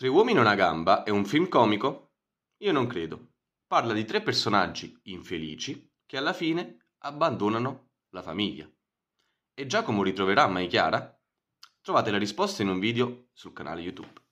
Tre uomini e una gamba è un film comico? Io non credo. Parla di tre personaggi infelici che alla fine abbandonano la famiglia. E Giacomo ritroverà mai Chiara? Trovate la risposta in un video sul canale YouTube.